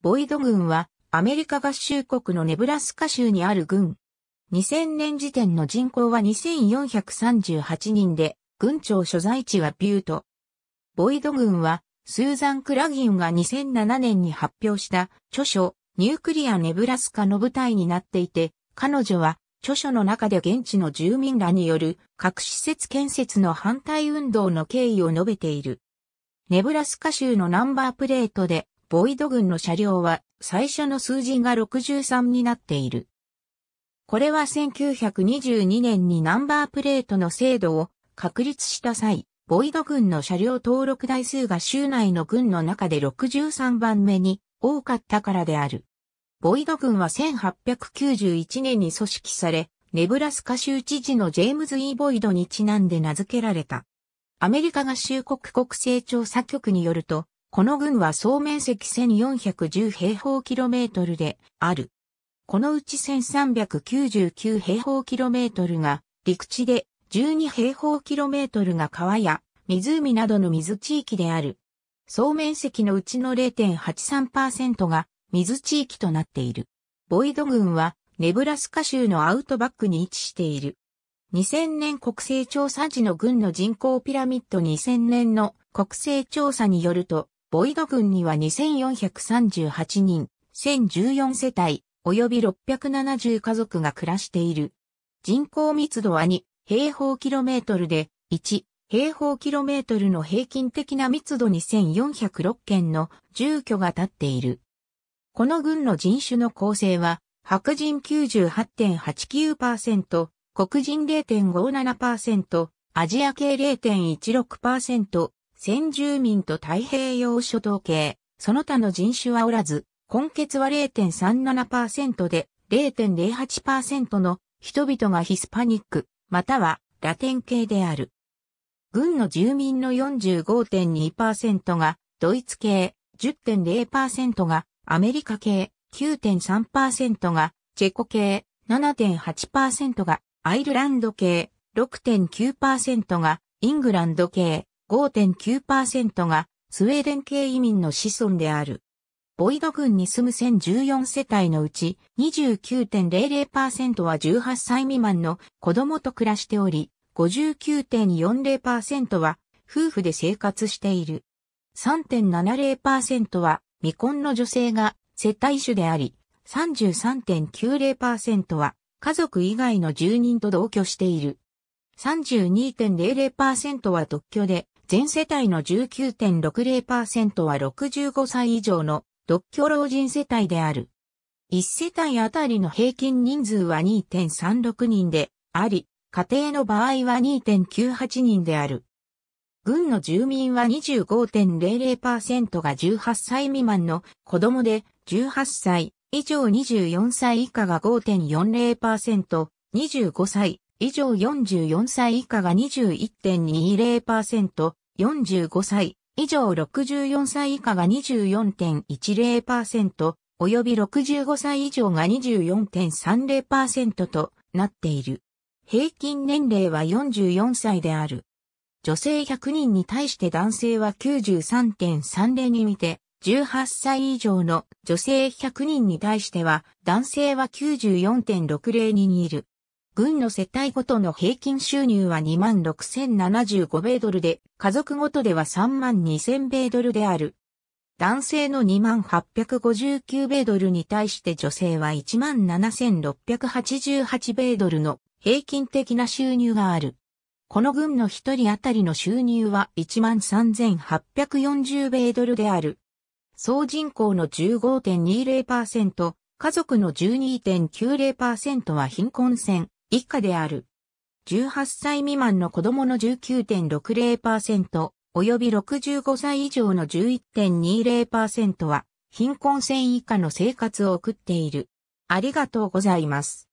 ボイド軍はアメリカ合衆国のネブラスカ州にある軍。2000年時点の人口は2438人で、軍庁所在地はビュート。ボイド軍は、スーザン・クラギンが2007年に発表した著書、ニュークリア・ネブラスカの舞台になっていて、彼女は、著書の中で現地の住民らによる核施設建設の反対運動の経緯を述べている。ネブラスカ州のナンバープレートでボイド軍の車両は最初の数字が63になっている。これは1922年にナンバープレートの制度を確立した際、ボイド軍の車両登録台数が州内の軍の中で63番目に多かったからである。ボイド軍は1891年に組織され、ネブラスカ州知事のジェームズ・イーボイドにちなんで名付けられた。アメリカ合衆国国勢調査局によると、この郡は総面積1410平方キロメートルである。このうち1399平方キロメートルが陸地で12平方キロメートルが川や湖などの水地域である。総面積のうちの0.83%が水地域となっている。ボイド郡はネブラスカ州のアウトバックに位置している。2000年国勢調査時の軍の人口ピラミッド2000年の国勢調査によると、ボイド軍には2438人、1014世帯、及び670家族が暮らしている。人口密度は2平方キロメートルで、1平方キロメートルの平均的な密度2406件の住居が建っている。この軍の人種の構成は、白人98.89%、黒人0.57%、アジア系0.16%、先住民と太平洋諸島系、その他の人種はおらず、根血は0.37%で0.08%の人々がヒスパニック、またはラテン系である。軍の住民の45.2%がドイツ系、10.0%がアメリカ系、9.3%がチェコ系、7.8%がアイルランド系、6.9%がイングランド系、5.9%がスウェーデン系移民の子孫である。ボイド郡に住む1014世帯のうち29.00%は18歳未満の子供と暮らしており、59.40%は夫婦で生活している。3.70%は未婚の女性が接待主であり、33.90%は家族以外の住人と同居している。32.00%は独居で全世帯の19.60%は65歳以上の独居老人世帯である。1世帯あたりの平均人数は2.36人であり、家庭の場合は2.98人である。軍の住民は25.00%が18歳未満の子供で、18歳以上24歳以下が5.40%、25歳以上44歳以下が21.20%、45歳、以上64歳以下が24.10%、及び65歳以上が24.30%となっている。平均年齢は44歳である。女性100人に対して男性は93.30に見て、18歳以上の女性100人に対しては男性は94.60人にいる。軍の世帯ごとの平均収入は26,075米ドルで、家族ごとでは32,000米ドルである。男性の2859米ドルに対して女性は17,688米ドルの平均的な収入がある。この軍の一人当たりの収入は13,840米ドルである。総人口の15.20%、家族の12.90%は貧困線、以下である。18歳未満の子供の19.60%及び65歳以上の11.20%は貧困線以下の生活を送っている。ありがとうございます。